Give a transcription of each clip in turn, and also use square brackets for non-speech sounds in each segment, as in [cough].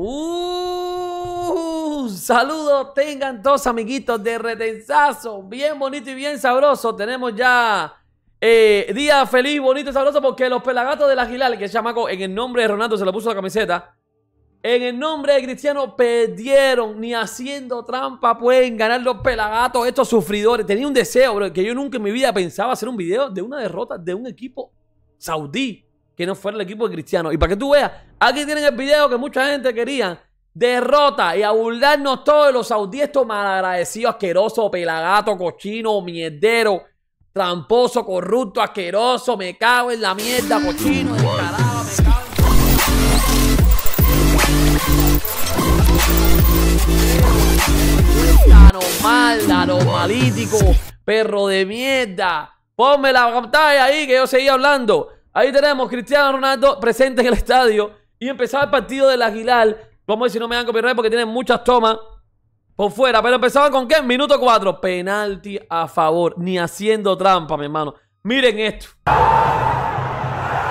Uh, saludos tengan dos amiguitos de retenzazo, Bien bonito y bien sabroso. Tenemos ya eh, día feliz, bonito y sabroso porque los pelagatos de la Gilal, que es chamaco, en el nombre de Ronaldo se lo puso la camiseta. En el nombre de Cristiano perdieron, ni haciendo trampa pueden ganar los pelagatos, estos sufridores. Tenía un deseo, bro, que yo nunca en mi vida pensaba hacer un video de una derrota de un equipo saudí que no fuera el equipo de Cristiano. Y para que tú veas, aquí tienen el video que mucha gente quería. Derrota y a burlarnos todos los audiestos, malagradecidos, asqueroso, pelagato, cochino, mierdero, tramposo, corrupto, asqueroso, me cago en la mierda, cochino, descarado, me cago en... la anomalítico, perro de mierda. Ponme la pantalla ahí que yo seguía hablando. Ahí tenemos Cristiano Ronaldo presente en el estadio. Y empezaba el partido del Aguilar. Vamos a ver si no me dan copyright porque tienen muchas tomas por fuera. Pero empezaban con qué? Minuto 4. Penalti a favor. Ni haciendo trampa, mi hermano. Miren esto.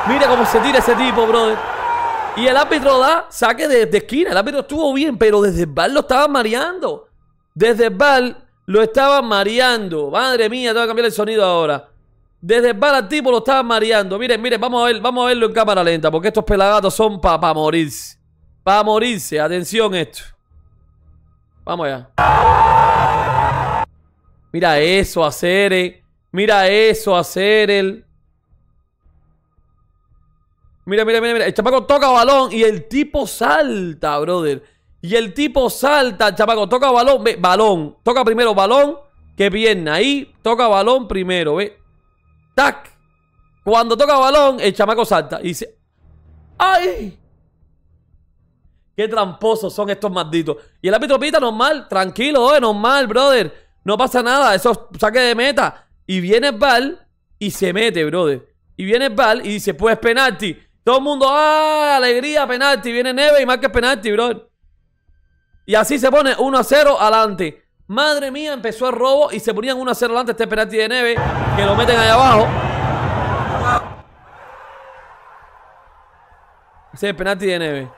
Mira cómo se tira ese tipo, brother. Y el árbitro da saque de, esquina. El árbitro estuvo bien, pero desde el lo estaban mareando. Desde el lo estaban mareando. Madre mía, tengo que cambiar el sonido ahora. Desde el tipo lo estaba mareando. Miren, miren, vamos a, ver, vamos a verlo en cámara lenta, porque estos pelagatos son para morirse. Para morirse, atención esto. Vamos allá. Mira eso, hacer. Eh. Mira eso, hacer el. Mira, mira, mira, El chapaco toca balón y el tipo salta, brother. Y el tipo salta, chapaco, toca balón, ve, balón. Toca primero balón que pierna. Ahí toca balón primero, ve. ¡Tac! Cuando toca balón, el chamaco salta y dice, ¡ay! Qué tramposos son estos malditos. Y el árbitro pita normal, tranquilo, eh, normal, brother. No pasa nada, eso saque de meta. Y viene bal y se mete, brother. Y viene bal y dice, pues penalti. Todo el mundo, ¡ah! Alegría, penalti. Viene Neve y más que penalti, brother. Y así se pone 1 a 0 adelante. Madre mía, empezó el robo y se ponían 1 a 0 delante este penalti de Neve, que lo meten allá abajo. Ese penalti de Neve.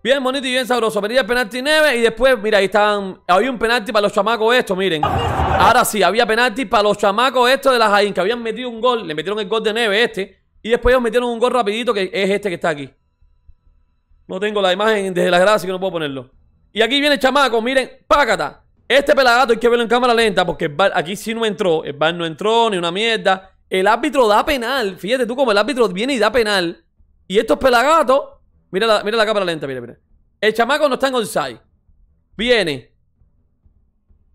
Bien bonito y bien sabroso. Venía el penalti de Neve y después, mira, ahí estaban. Había un penalti para los chamacos estos, miren. Ahora sí, había penalti para los chamacos estos de la Jaín, que habían metido un gol. Le metieron el gol de Neve este. Y después ellos metieron un gol rapidito, que es este que está aquí. No tengo la imagen desde la gracia que no puedo ponerlo. Y aquí viene el chamaco, miren, pácata. Este pelagato hay que verlo en cámara lenta porque aquí sí no entró. El bar no entró, ni una mierda. El árbitro da penal. Fíjate tú como el árbitro viene y da penal. Y estos pelagatos. Mira la, mira la cámara lenta, mira, mira. El chamaco no está en onside. Viene.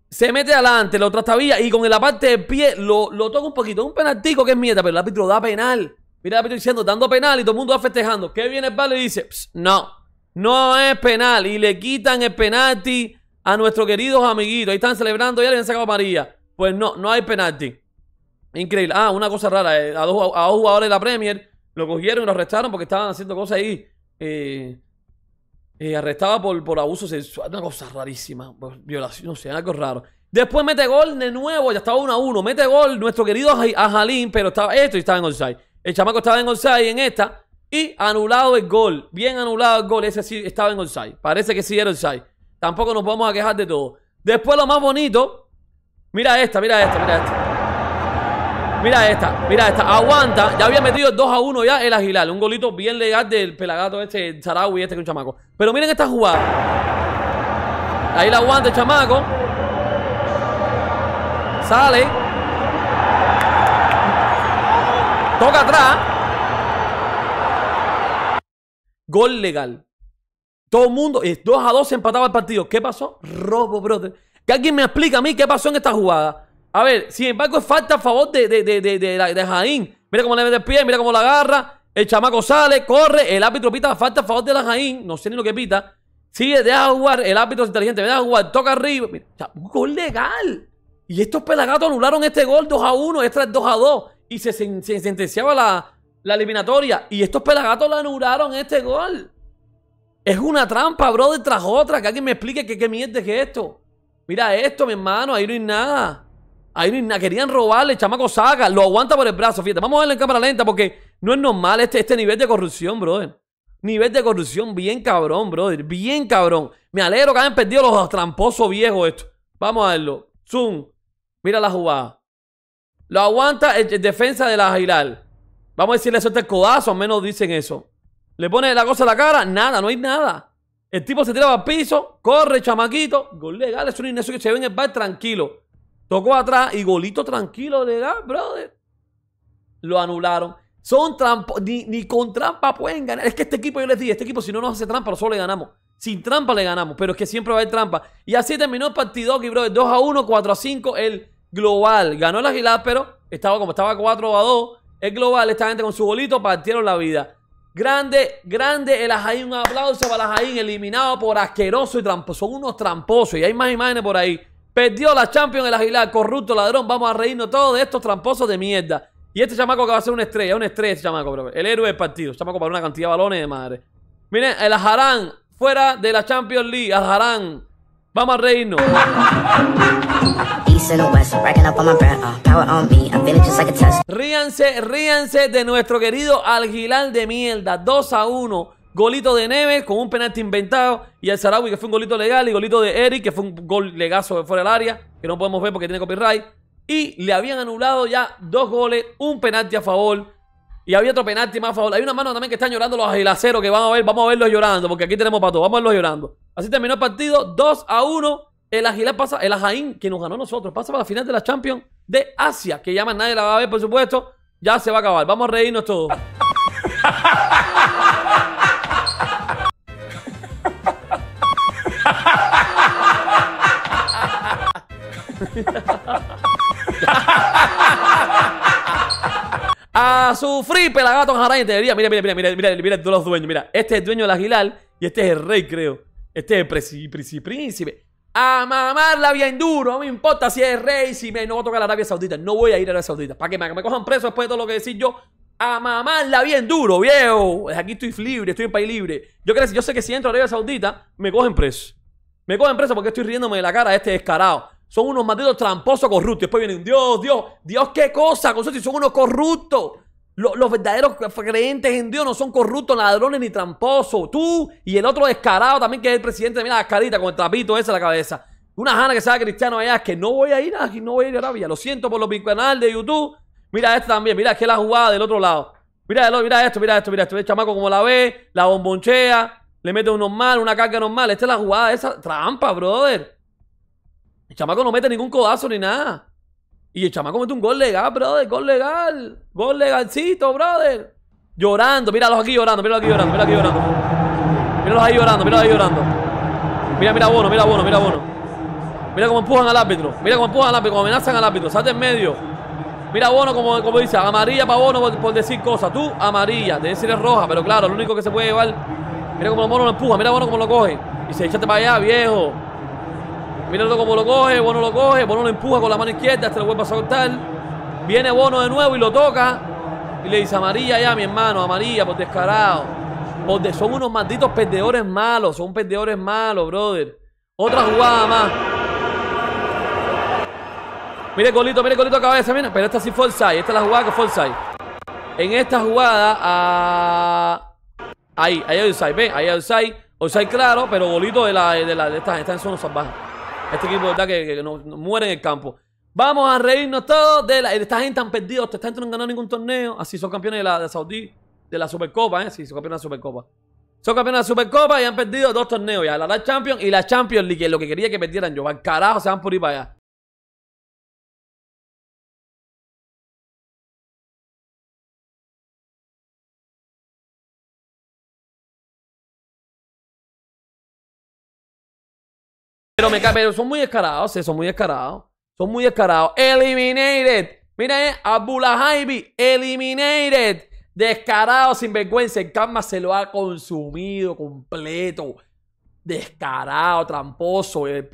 Se mete adelante, lo vía. y con la parte del pie lo, lo toca un poquito. Un penaltico que es mierda, pero el árbitro da penal. Mira el árbitro diciendo, dando penal y todo el mundo va festejando. Que viene el bar y dice, no, no es penal. Y le quitan el penalti a nuestros queridos amiguitos. Ahí están celebrando, ya le han sacado María. Pues no, no hay penalti. Increíble. Ah, una cosa rara. Eh, a, dos, jugadores de la Premier lo cogieron y lo arrestaron porque estaban haciendo cosas ahí. Eh, eh, arrestaba por, por abuso sexual. Una cosa rarísima. Pues, violación, no sé, algo raro. Después mete gol de nuevo. Ya estaba 1 a 1. Mete gol nuestro querido Ajalín, pero estaba esto y estaba en offside. El chamaco estaba en offside en esta. Y anulado el gol. Bien anulado el gol. Ese sí estaba en offside. Parece que sí era offside. Tampoco nos vamos a quejar de todo. Después lo más bonito. Mira esta, mira esta, mira esta. Mira esta, mira esta. Aguanta. Ya había metido el 2 a 1 ya el Aguilar. Un golito bien legal del pelagato este, el Sarawi este que es un chamaco. Pero miren esta jugada. Ahí la aguanta el chamaco. Sale. Toca atrás. Gol legal. Todo el mundo, 2 a 2 se empataba el partido. ¿Qué pasó? Robo, brother. Que alguien me explica a mí qué pasó en esta jugada. A ver, sin embargo, es falta a favor de, de, de, Jaín. Mira cómo le mete el pie, mira cómo la agarra. El chamaco sale, corre. El árbitro pita falta a favor de la Jaín. No sé ni lo que pita. Sigue, deja jugar. El árbitro es inteligente, deja jugar, toca arriba. un gol legal. Y estos pelagatos anularon este gol 2 a 1, extra 2 a 2. Y se, sentenciaba la, la eliminatoria. Y estos pelagatos la anularon este gol. Es una trampa, brother, tras otra. Que alguien me explique que, qué mierda es esto. Mira esto, mi hermano, ahí no hay nada. Ahí no hay nada. Querían robarle, chamaco saca. Lo aguanta por el brazo, fíjate. Vamos a verlo en cámara lenta porque no es normal este, este nivel de corrupción, brother. Nivel de corrupción bien cabrón, brother. Bien cabrón. Me alegro que hayan perdido los tramposos viejos esto. Vamos a verlo. Zoom. Mira la jugada. Lo aguanta el, defensa de la Giral. Vamos a decirle suelta el codazo, al menos dicen eso. Le pone la cosa a la cara, nada, no hay nada. El tipo se tiraba al piso, corre, chamaquito. Gol legal, es un Ineso que se ve en el bar tranquilo. Tocó atrás y golito tranquilo, legal, brother. Lo anularon. Son trampos ni, ni, con trampa pueden ganar. Es que este equipo, yo les dije, este equipo si no nos hace trampa, nosotros le ganamos. Sin trampa le ganamos, pero es que siempre va a haber trampa. Y así terminó el partido aquí, brother. 2 a 1, 4 a 5, el global. Ganó la Aguilar, pero estaba como estaba 4 a 2. El global, esta gente con su golito partieron la vida. Grande, grande el Ajaín. Un aplauso para el Ajaín, eliminado por asqueroso y tramposo. Son unos tramposos y hay más imágenes por ahí. Perdió la Champions el Aguilar, corrupto, ladrón. Vamos a reírnos todos de estos tramposos de mierda. Y este chamaco que va a ser una estrella, un estrella este chamaco, El héroe del partido. Este chamaco para una cantidad de balones de madre. Miren, el Ajarán, fuera de la Champions League. Ajarán, vamos a reírnos. Ríanse, ríanse de nuestro querido Algilal de mierda. 2 a 1. Golito de Neves con un penalti inventado. Y el Sarawi, que fue un golito legal. Y golito de Eric, que fue un gol legazo fuera del área. Que no podemos ver porque tiene copyright. Y le habían anulado ya dos goles, un penalti a favor. Y había otro penalti más a favor. Hay una mano también que están llorando los agilaceros que vamos a ver. Vamos a verlos llorando. Porque aquí tenemos para todos. Vamos a verlos llorando. Así terminó el partido. 2 a 1. El Aguilar pasa, el Ajaín, que nos ganó nosotros, pasa para la final de la Champions de Asia, que ya más nadie la va a ver, por supuesto. Ya se va a acabar. Vamos a reírnos todos. A su fripe La pelagatos jarán Te teoría. Mira, mira, mira, mira, mira, mira, los dueños. Mira, este es el dueño del Aguilar y este es el rey, creo. Este es el príncipe a mamarla bien duro. No me importa si es rey, si me no voy a tocar a Arabia Saudita. No voy a ir a Arabia Saudita. Para que me, cojan preso después de todo lo que decir yo. A mamarla bien duro, viejo. Aquí estoy libre, estoy en país libre. Yo, yo sé que si entro a Arabia Saudita, me cogen preso. Me cogen preso porque estoy riéndome de la cara de este descarado. Son unos malditos tramposos corruptos. Después vienen, Dios, Dios, Dios, qué cosa, si son unos corruptos. Los, verdaderos creyentes en Dios no son corruptos, ladrones ni tramposos. Tú y el otro descarado también que es el presidente, mira la carita con el trapito ese en la cabeza. Una jana que sea cristiano allá, es que no voy a ir ah, no voy a ir a Arabia. Lo siento por los canales de YouTube. Mira esto también, mira que la jugada del otro lado. Mira, mira esto, mira esto, mira esto. El chamaco como la ve, la bombonchea, le mete un normal, una carga normal. Esta es la jugada esa. Trampa, brother. El chamaco no mete ningún codazo ni nada. Y el chamaco mete un gol legal, brother. Gol legal. Gol legalcito, brother. Llorando. Míralos aquí llorando. Míralos aquí llorando. Míralos aquí llorando. los ahí llorando. Míralos ahí llorando. Mira, mira Bono. Mira Bono. Mira Bono. Mira cómo empujan al árbitro. Mira cómo empujan al árbitro. Cómo amenazan al árbitro. Salte en medio. Mira Bono como, dice. Amarilla para Bono por, decir cosas. Tú, amarilla. De ser es roja. Pero claro, lo único que se puede llevar. Mira cómo Bono lo empuja. Mira Bono cómo lo coge. Y se echate para allá, viejo. Míralo como lo coge, Bono lo coge, Bono lo empuja con la mano izquierda, Hasta lo vuelve a soltar. Viene Bono de nuevo y lo toca. Y le dice María ya, mi hermano, amarilla, por descarado. son unos malditos perdedores malos, son perdedores malos, brother. Otra jugada más. Mire golito, mire golito Colito cabeza, mira. Pero esta sí fue side, esta es la jugada que fue side En esta jugada, ah, ahí, ahí hay side, ven, ahí hay O side claro, pero Golito de, la, de, la, de esta, está en zona salvaje. Este equipo, que, no, muere en el campo. Vamos a reírnos todos de, la, esta gente tan perdido Esta gente no han ganado ningún torneo. Así ah, son campeones de la de Saudí, de la Supercopa, ¿eh? Sí, son campeones de la Supercopa. Son campeones de la Supercopa y han perdido dos torneos ya. La, la Champions y la Champions League, que lo que quería que perdieran yo. Al carajo, se van por ir para allá. pero son muy descarados, son muy descarados. Son muy descarados. Eliminated. Mira, eh, Abulahaibi, eliminated. Descarado, sin vergüenza. El karma se lo ha consumido completo. Descarado, tramposo. Eh,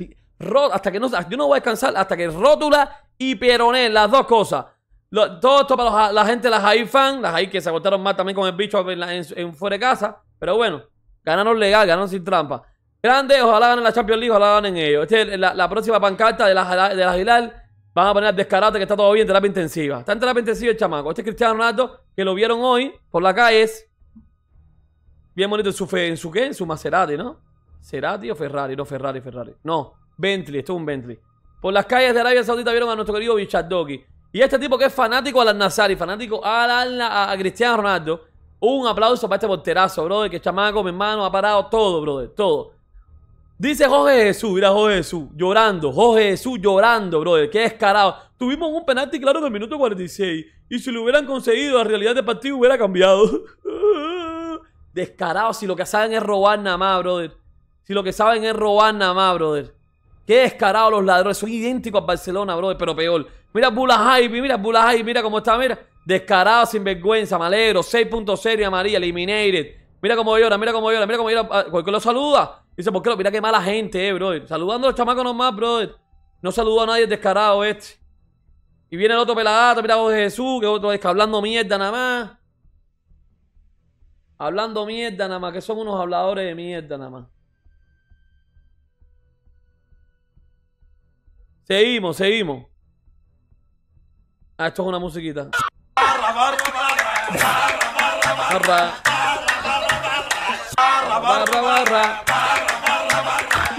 hasta que no, yo no voy a descansar hasta que rótula y peroné, las dos cosas. todo esto para la gente, las la fan, las Jai que se agotaron más también con el bicho en, fuera de casa. Pero bueno, ganaron legal, ganaron sin trampa. Grande, ojalá ganen la Champions League, ojalá ganen ellos. Este, la, la, próxima pancarta de la, de la van a poner al descarate que está todo bien, terapia intensiva. Está en terapia intensiva el chamaco. Este es Cristiano Ronaldo, que lo vieron hoy por las calles. bien bonito en su, en su qué, en su Maserati, ¿no? Cerati o Ferrari, no Ferrari, Ferrari. No, Bentley, esto es un Bentley. Por las calles de Arabia Saudita vieron a nuestro querido Bichardoki. Y este tipo que es fanático a Al-Nazari, fanático a, a Cristiano Ronaldo. Un aplauso para este porterazo, brother, que chamaco, mi hermano, ha parado todo, brother, todo. Dice Jorge oh, Jesús, mira Jorge oh, Jesús, llorando, Jorge oh, Jesús llorando, brother, qué descarado. Tuvimos un penalti claro en el minuto 46 y si lo hubieran conseguido, la realidad del partido hubiera cambiado. [laughs] descarado, si lo que saben es robar nada más, brother. Si lo que saben es robar nada más, brother. Qué descarado los ladrones, son idénticos a Barcelona, brother, pero peor. Mira Bula mira Bula mira cómo está, mira. Descarado, sin vergüenza, malero, 6.0 y María. eliminated. Mira cómo llora, mira cómo llora, mira cómo llora. Ah, Cualquier lo saluda. Dice, ¿por qué lo mira qué mala gente, eh, bro Saludando a los chamacos nomás, bro No saludó a nadie descarado este. Y viene el otro pelagato, mira vos de Jesús, que otro es que hablando mierda nada más. Hablando mierda nada más, que son unos habladores de mierda nada más. Seguimos, seguimos. Ah, esto es una musiquita. Barra, barra, barra, barra, barra, barra. Barra, barra, barra.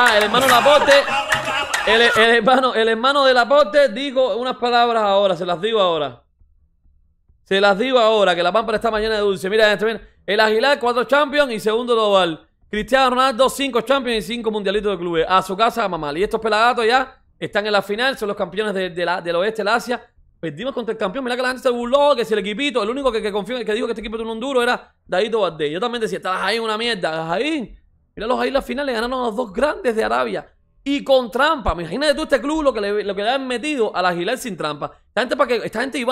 Ah, el hermano Laporte. El, hermano, el hermano de Laporte digo unas palabras ahora, se las digo ahora. Se las digo ahora, que la para esta mañana de dulce. Mira, mira. El Aguilar, cuatro Champions y segundo global. Cristiano Ronaldo, cinco Champions y cinco Mundialitos de clubes. A su casa, a mamá. Y estos pelagatos ya están en la final, son los campeones de, de la, del oeste, de Asia. Perdimos contra el campeón. Mira que la gente se burló, que si el equipito, el único que, que en que dijo que este equipo tiene un duro era Daito Valdés. Yo también decía, está ahí una mierda. Jaín. Mira los la final. finales, ganaron a los dos grandes de Arabia. Y con trampa. Imagínate tú este club lo que le, lo que han metido al Aguilar sin trampa. Esta gente, para que, esta gente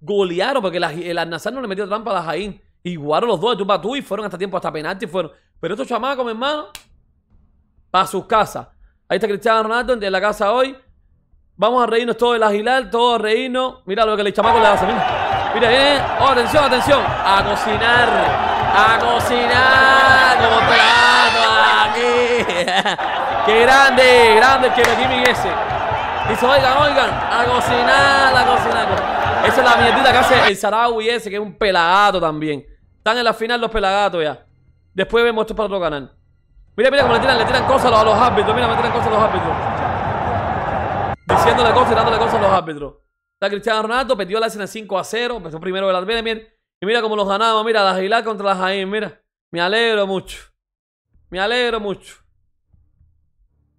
golearon porque el, el Al-Nazar no le metió trampa a la Jaín. Y jugaron los dos de tú y fueron hasta tiempo, hasta penalti fueron. Pero estos chamacos, mi hermano, para sus casas. Ahí está Cristiano Ronaldo en la casa hoy. Vamos a reírnos todos el agilar, todo a reírnos. Mira lo que el chamaco le hace, mira. Mira, viene. Eh, eh. Oh, atención, atención. A cocinar. A cocinar. Como pelagato, aquí. [laughs] Qué grande, grande que metí mi ese. Dice, oigan, oigan. A cocinar, a cocinar. Esa es la mierdita que hace el Sarawi ese, que es un pelagato también. Están en la final los pelagatos ya. Después vemos esto para otro canal. Mira, mira cómo le tiran, le tiran cosas a los, árbitros. Mira, le tiran cosas a los árbitros. Diciéndole cosas y dándole cosas a los árbitros. Está Cristiano Ronaldo, perdió la escena 5 a 0. Empezó primero el Premier. Y mira cómo los ganamos. Mira, la Aguilar contra la Jaime. Mira, me alegro mucho. Me alegro mucho.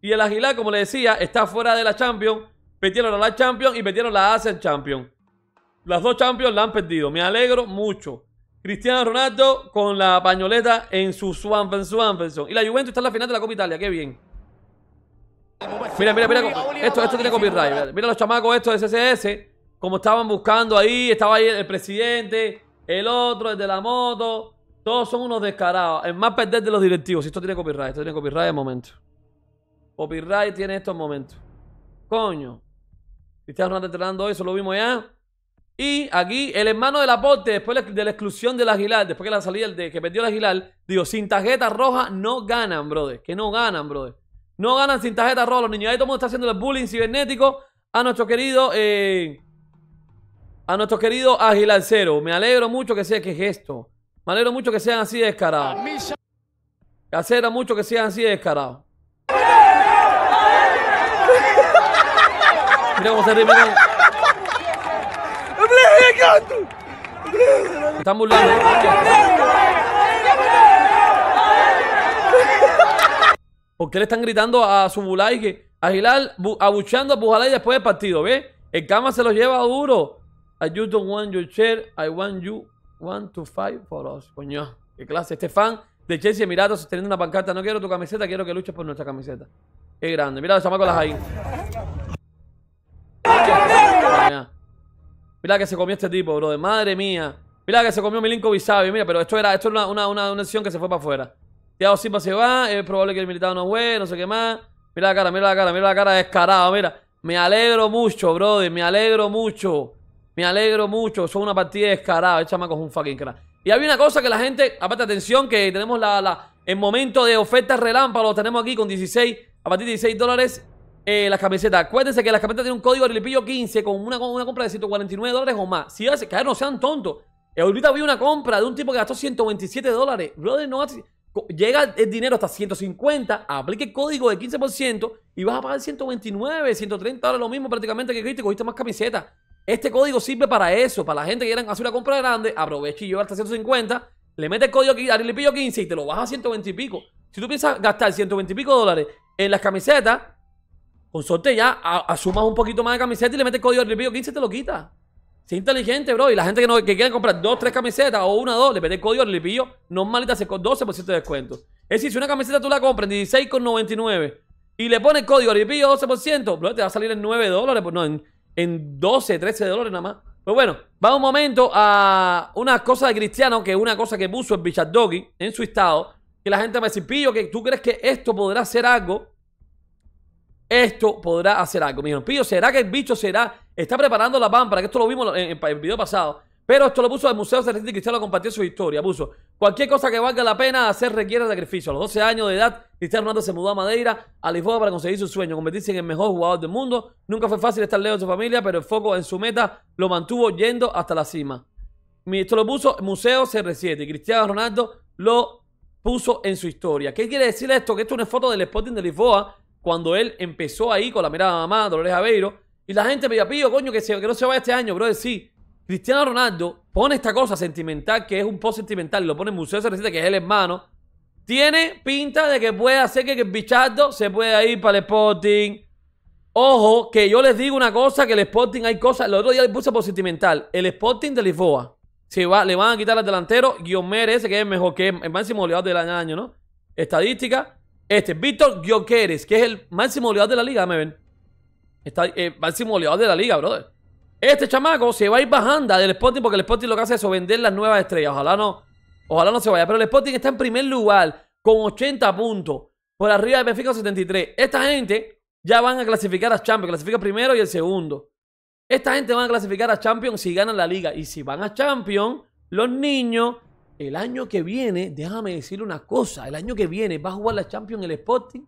Y el Aguilar, como le decía, está fuera de la Champions. Perdieron a la Champions y perdieron la Asian Champions. Las dos Champions la han perdido. Me alegro mucho. Cristiano Ronaldo con la pañoleta en su Swanson Swanson. Y la Juventus está en la final de la Copa Italia, qué bien. Mira, mira, mira. Esto, esto tiene copyright. Mira, los chamacos estos de CSS. Como estaban buscando ahí. Estaba ahí el presidente, el otro, el de la moto. Todos son unos descarados. Es más perder de los directivos. Esto tiene copyright. Esto tiene copyright en momento. Copyright tiene esto estos momento Coño. Cristiano Ronaldo entrenando eso lo vimos ya. Y aquí el hermano del aporte, después de la exclusión del Aguilar, después que la salida de que perdió el Aguilar, digo, sin tarjeta roja no ganan, brother. Que no ganan, brother. No ganan sin tarjeta roja. Los niños ahí todo el mundo está haciendo el bullying cibernético a nuestro querido. Eh, a nuestro querido Aguilar Cero. Me alegro mucho que sea que es esto. Me alegro mucho que sean así de descarados. Me mucho que sean así de descarados. Mira cómo se ríe, gato! Están burlando. le están gritando a su que Aguilar abuchando a Pujalay después del partido? ¿Ves? El cama se los lleva duro. I you don't want your chair. I want you one to fight for us. Coño, qué clase. Este fan de Chelsea Emiratos teniendo una pancarta. No quiero tu camiseta, quiero que luches por nuestra camiseta. Qué grande. Mira los chamacos las ahí. Mira que se comió este tipo, bro. madre mía. Mira que se comió Milinko Bisabi. Mira, pero esto era, esto una, una, que se fue para afuera. Thiago Silva se va. Es probable que el militado no juegue, no sé qué más. Mira la cara, mira la cara, mira la cara descarada, mira. Me alegro mucho, brother. Me alegro mucho. Me alegro mucho. Son una partida descarada. El chamaco es un fucking crack. Y había una cosa que la gente, aparte atención, que tenemos la, la el momento de ofertas relámpago, lo tenemos aquí con 16, a partir de 16 dólares, eh, las camisetas. Acuérdense que las camisetas tienen un código Arilipillo 15 con una, compra de 149 dólares o más. Si hace, caer no sean tontos. Ahorita vi una compra de un tipo que gastó 127 dólares. Brother, no Llega el dinero hasta 150, aplique el código de 15% y vas a pagar 129, 130 dólares, lo mismo prácticamente que crítico cogiste más camisetas. Este código sirve para eso, para la gente que quieran hacer una compra grande, aproveche y lleva hasta 150, le mete el código aquí, arilipillo 15 y te lo vas a 120 y pico. Si tú piensas gastar 120 y pico dólares en las camisetas, con suerte ya asumas un poquito más de camiseta y le metes código del 15 te lo quita. Es inteligente, bro. Y la gente que, no, que quiere comprar dos, tres camisetas o una, dos, le metes código del ripillo normalita hace con 12% de descuento. Es decir, si una camiseta tú la compras en 16,99 y le pones el código ripillo 12%, bro, te va a salir en 9 dólares, pues no, en, 12, 13 dólares nada más. Pero pues bueno, va un momento a una cosa de Cristiano, que es una cosa que puso el Bichard Doggy en su estado, que la gente me dice, Pillo, que tú crees que esto podrá ser algo esto podrá hacer algo. Me dijeron, ¿será que el bicho será? Está preparando la para que esto lo vimos en, el video pasado. Pero esto lo puso el Museo CR7 y Cristiano, compartió su historia. Puso, cualquier cosa que valga la pena hacer requiere sacrificio. A los 12 años de edad, Cristiano Ronaldo se mudó a Madeira, a Lisboa para conseguir su sueño, convertirse en el mejor jugador del mundo. Nunca fue fácil estar lejos de su familia, pero el foco en su meta lo mantuvo yendo hasta la cima. Esto lo puso el Museo CR7. Cristiano Ronaldo lo puso en su historia. ¿Qué quiere decir esto? Que esto es una foto del Sporting de Lisboa cuando él empezó ahí con la mirada de mamá, Dolores Aveiro, y la gente me decía, pío, coño, que, no se vaya este año, bro. sí. Cristiano Ronaldo pone esta cosa sentimental, que es un post sentimental, lo pone en Museo de Receta, que es el hermano, tiene pinta de que puede hacer que, el bichardo se pueda ir para el Sporting. Ojo, que yo les digo una cosa, que el Sporting hay cosas, el otro día le puse por sentimental, el Sporting de Lisboa, se va, le van a quitar al delantero, Guillermo ese que es el mejor, que el máximo goleador del año, ¿no? Estadística, este, Víctor Gioqueres, que es el máximo goleador de la liga, me ven. Está el eh, máximo goleador de la liga, brother. Este chamaco se va a ir bajando del Sporting porque el Sporting lo que hace es vender las nuevas estrellas. Ojalá no, ojalá no se vaya. Pero el Sporting está en primer lugar con 80 puntos. Por arriba del Benfica 73. Esta gente ya van a clasificar a Champions. Clasifica primero y el segundo. Esta gente van a clasificar a Champions si ganan la liga. Y si van a Champions, los niños el año que viene, déjame decirle una cosa, el año que viene va a jugar la Champions el Sporting,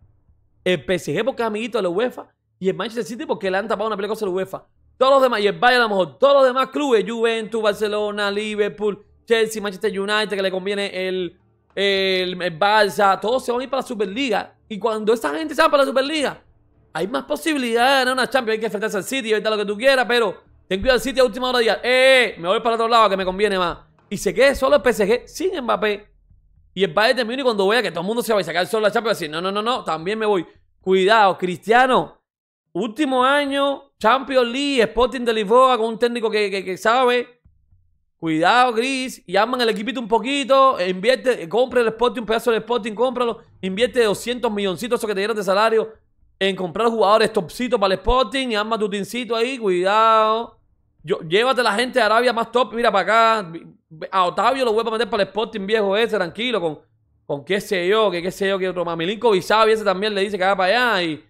el PSG porque es amiguito de la UEFA y el Manchester City porque le han tapado una pelea cosa a la UEFA. Todos los demás, y el Bayern a lo mejor, todos los demás clubes, Juventus, Barcelona, Liverpool, Chelsea, Manchester United, que le conviene el, el, Barça, todos se van a ir para la Superliga. Y cuando esta gente se va para la Superliga, hay más posibilidades de ganar una Champions. Hay que enfrentarse al City, ahorita lo que tú quieras, pero ten cuidado al City a última hora de día. ¡Eh! eh me voy para otro lado que me conviene más y se quede solo el PSG sin Mbappé. Y el Bayern de y cuando vea que todo el mundo se va a sacar solo la Champions va no, no, no, no, también me voy. Cuidado, Cristiano, último año, Champions League, Sporting de Lisboa con un técnico que, sabe. Cuidado, Gris, llaman el equipito un poquito, e invierte, compra el Sporting, un pedazo del Sporting, cómpralo, invierte 200 milloncitos eso que te dieron de salario en comprar jugadores topcitos para el Sporting y arma tu tincito ahí, cuidado. Yo, llévate la gente de Arabia más top, mira para acá. A Otavio lo voy a meter para el Sporting viejo ese, tranquilo, con, con qué sé yo, que qué sé yo, que otro más. y Y ese también le dice que va para allá y,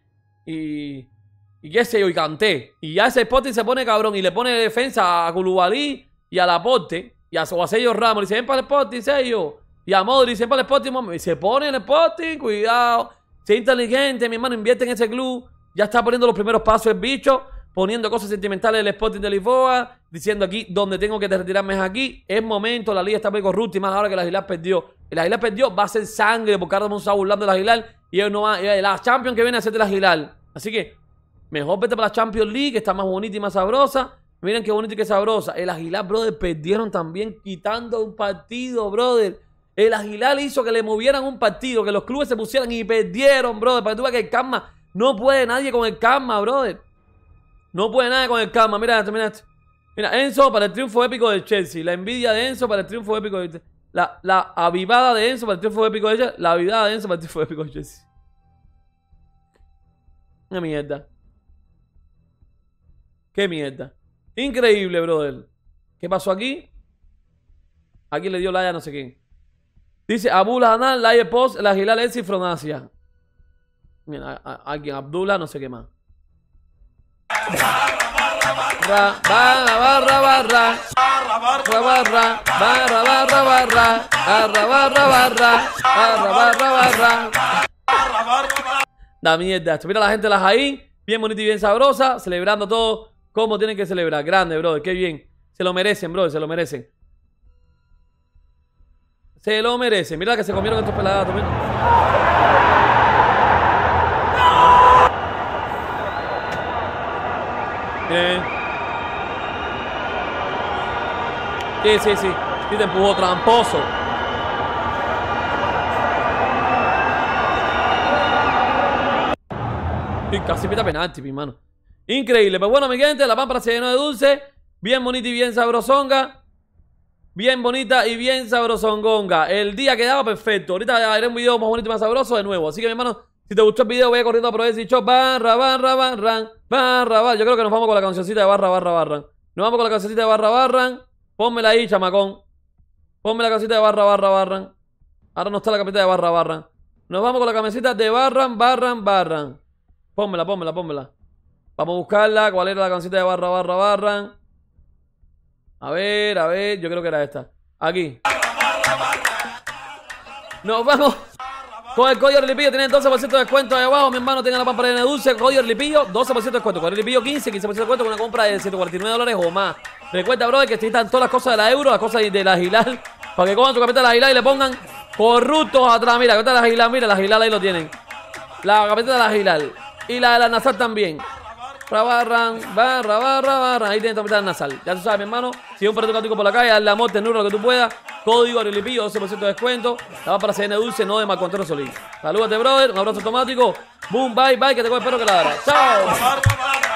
y, qué sé yo, y canté. Y ya ese Sporting se pone cabrón y le pone defensa a Kulubalí y a Laporte y a, o a Sello Ramos. Y dice, ven para el Sporting, yo Y a Modri, dice, ven para el Sporting, mami. Y se pone en el Sporting, cuidado. Se inteligente, mi hermano, invierte en ese club. Ya está poniendo los primeros pasos el bicho poniendo cosas sentimentales del Sporting de Lisboa, diciendo aquí donde tengo que retirarme es aquí, es momento, la liga está muy corrupta y más ahora que la Aguilar perdió. El Aguilar perdió, va a ser sangre porque ahora está burlando el la y él no y la Champions que viene a hacerte el la Aguilar. Así que mejor vete para la Champions League, que está más bonita y más sabrosa. Miren qué bonita y qué sabrosa. El Aguilar, brother, perdieron también quitando un partido, brother. El Aguilar hizo que le movieran un partido, que los clubes se pusieran y perdieron, brother. Para que tú veas que el karma, no puede nadie con el karma, brother. No puede nada con el karma. Mira esto, mira esto. Mira, Enzo para el triunfo épico de Chelsea. La envidia de Enzo para el triunfo épico de Chelsea. La, avivada de Enzo para el triunfo épico de Chelsea. La avivada de Enzo para el triunfo épico de Chelsea. Una mierda. Qué mierda. Increíble, brother. ¿Qué pasó aquí? Aquí le dio la ya no sé quién. Dice Abdullah Hanan, Laia Post, la Gilal Fronasia. Mira, aquí Abdullah, no sé qué más barra, barra, barra, barra, barra, barra, barra, barra, barra, barra, barra, barra, barra, barra, barra. barra barra barra barra Mira la gente barra barra barra bien bonita y bien sabrosa, celebrando todo como tienen que celebrar. Grande, brother, qué bien. Se lo merecen, brother, se lo merecen. Se lo merecen. Mira que se comieron estos pelagatos, mira. Bien, eh. Sí, sí, sí. Sí te empujó, tramposo. Y casi pita penalti, mi mano. Increíble. Pues bueno, mi gente, la pampa se llenó de dulce. Bien bonita y bien sabrosonga. Bien bonita y bien sabrosongonga. El día quedaba perfecto. Ahorita haré un video más bonito y más sabroso de nuevo. Así que, mi hermano, si te gustó el video, voy corriendo a si Shop. Barra, barra, barra, barra, barra. Yo creo que nos vamos con la cancioncita de barra, barra, barra. Nos vamos con la cancioncita de barra, barra. Pónmela ahí, chamacón. Ponme la cancioncita de barra, barra, barra. Ahora no está la camiseta de barra, barra. Nos vamos con la camiseta de barra, barra, barra. Pónmela, pónmela, pónmela. Vamos a buscarla. ¿Cuál era la cancioncita de barra, barra, barra? A ver, a ver. Yo creo que era esta. Aquí. Nos vamos. Con el código Lipillo tienen 12% de descuento ahí abajo. Mi hermano tengan la pampa de dulce. Código Lipillo, 12% de descuento. Código Lipillo, 15, 15% de descuento con una compra de 149 dólares o más. Recuerda, brother, que están todas las cosas de la euro, las cosas de la Gilal. Para que cojan su camiseta de la Gilal y le pongan corruptos atrás. Mira, está la Gilal, mira, la Gilal ahí lo tienen. La camiseta de la Gilal. Y la de la nasal también. Barra, barra, barra, barra. Ahí tienen tu capital de la Nazar. Ya tú sabes, mi hermano. Si un perrito catico por la calle, hazle amor, ternura, lo que tú puedas. Código Ariolipillo, 12% de descuento. Estaba para CN Dulce, no de Macontero Solís. Salúdate, brother. Un abrazo automático. Boom, bye, bye. Que te voy espero que la Chao. Chao.